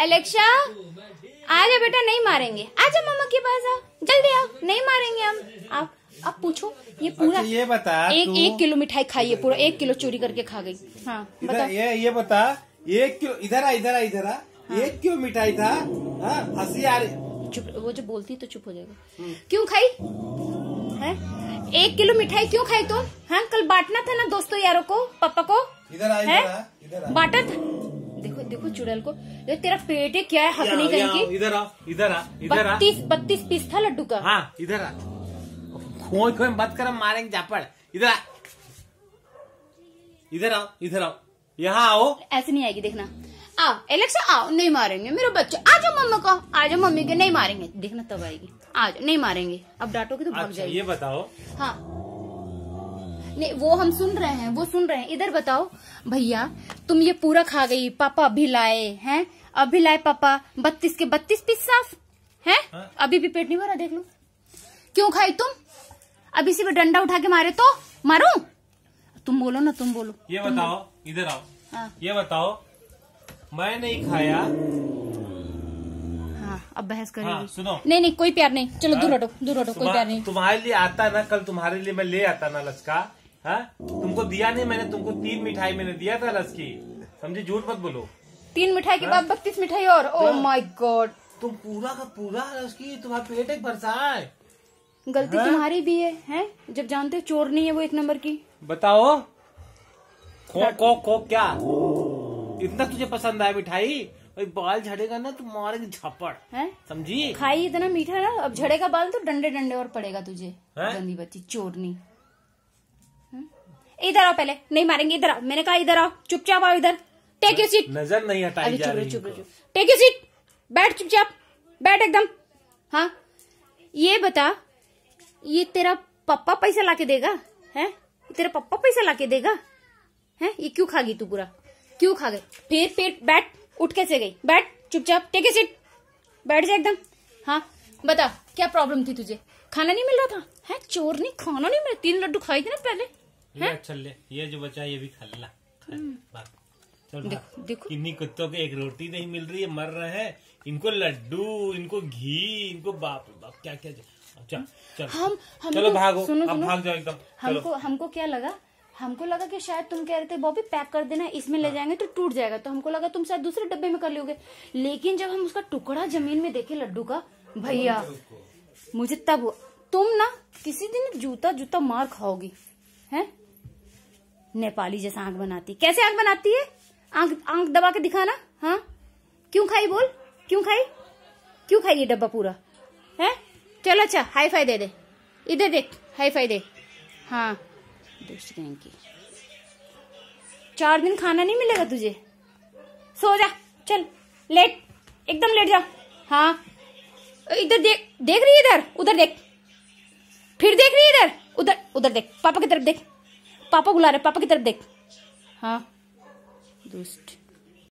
आ जा बेटा नहीं मारेंगे आ जा मामा के पास आ जल्दी आओ नहीं मारेंगे हम आप अब पूछो ये पूरा अच्छा ये बता एक एक किलो मिठाई खाई है पूरा एक किलो चोरी करके खा गई हाँ बता ये ये बता एक किलो इधर आ इधर आ इधर आ हाँ। एक किलो मिठाई था हाँ, हंसी आ रही चुप वो जो बोलती तो चुप हो जाएगा हम्म। क्यों खाई है एक किलो मिठाई क्यों खाई तुम तो? हाँ कल बांटना था ना दोस्तों यारों को पापा को इधर आ, इधर आ। बांटा था देखो चुड़ैल को तेरा पेट है क्या है हकनी कहीं की इधर आ इधर आ इधर बत्तीस बत्तीस पीस था लड्डू का हाँ इधर आ खोई खोई मत कर मारेंगे जापड़ इधर आ इधर आओ इधर आओ यहाँ आओ ऐसे नहीं आएगी देखना आओ एलेक्सा आओ नहीं मारेंगे मेरे बच्चे आ जाओ मम्मा को आ जाओ मम्मी के नहीं मारेंगे देखना तब आएगी आज नहीं मारेंगे अब डांटोगे तो भाग अच्छा, जाएगी ये बताओ हाँ वो हम सुन रहे हैं वो सुन रहे हैं इधर बताओ भैया तुम ये पूरा खा गई पापा अभी लाए हैं अभी लाए पापा बत्तीस के बत्तीस पीस साफ है हाँ। अभी भी पेट नहीं भरा देख लो क्यों खाई तुम अभी इसी डंडा उठा के मारे तो मारू तुम बोलो ना तुम बोलो ये तुम बताओ इधर आओ हाँ। ये बताओ मैं नहीं खाया हाँ अब बहस करेंगे हाँ, सुनो नहीं नहीं कोई प्यार नहीं चलो दूर हाँ। हटो दूर हटो कोई प्यार नहीं तुम्हारे लिए आता ना कल तुम्हारे लिए मैं ले आता ना लचका हा? तुमको दिया नहीं मैंने तुमको तीन मिठाई मैंने दिया था लस की समझे झूठ मत बोलो तीन मिठाई के हाँ? बाद बत्तीस मिठाई और ओ माय गॉड तुम पूरा का पूरा रस की तुम्हारा पेट एक बरसाए गलती हाँ? तुम्हारी भी है हैं जब जानते चोर नहीं है वो एक नंबर की बताओ खो खो खो क्या इतना तुझे पसंद आया मिठाई भाई बाल झड़ेगा ना तो मारेंगे झपड़ समझी खाई इतना मीठा ना अब झड़ेगा बाल तो डंडे डंडे और पड़ेगा तुझे गंदी बच्ची चोरनी इधर आओ पहले नहीं मारेंगे इधर आओ मैंने कहा इधर आओ चुपचाप आओ इधर टेक यू सीट नजर नहीं हटाई जा रही चुप टेक यू सीट बैठ चुपचाप बैठ एकदम हाँ ये बता ये तेरा पप्पा पैसा लाके देगा है तेरा पप्पा पैसा लाके देगा है ये क्यों खा गई तू पूरा क्यों खा गई फिर फिर बैठ उठ कैसे गई बैठ चुपचाप टेक यू सीट बैठ जा एकदम हाँ बता क्या प्रॉब्लम थी तुझे खाना नहीं मिल रहा था है चोर नहीं खाना नहीं मिला तीन लड्डू खाई थी ना पहले ये अच्छा ले ये जो बचा ये भी खा ला हम्म। हाँ। देखो इन्हीं कुत्तों को एक रोटी नहीं मिल रही है मर रहे हैं इनको लड्डू इनको घी इनको बाप बाप क्या क्या चल चल हम हम चलो भागो सुनो, अब भाग जाओ एकदम हमको हमको क्या लगा हमको लगा कि शायद तुम कह रहे थे बॉबी पैक कर देना इसमें ले हाँ। जाएंगे तो टूट जाएगा तो हमको लगा तुम शायद दूसरे डब्बे में कर लोगे लेकिन जब हम उसका टुकड़ा जमीन में देखे लड्डू का भैया मुझे तब तुम ना किसी दिन जूता जूता मार खाओगी है नेपाली जैसा आंख बनाती कैसे आंख बनाती है आंख आंख दबा के दिखाना हाँ क्यों खाई बोल क्यों खाई क्यों खाई ये डब्बा पूरा है चलो अच्छा हाई फाई दे दे इधर देख हाई फाई दे हाँ की चार दिन खाना नहीं मिलेगा तुझे सो जा चल लेट एकदम लेट जा हाँ इधर देख देख रही है इधर उधर देख फिर देख रही है इधर उधर उधर देख पापा की तरफ देख पापा बुला रहे पापा की तरफ देख हाँ दुष्ट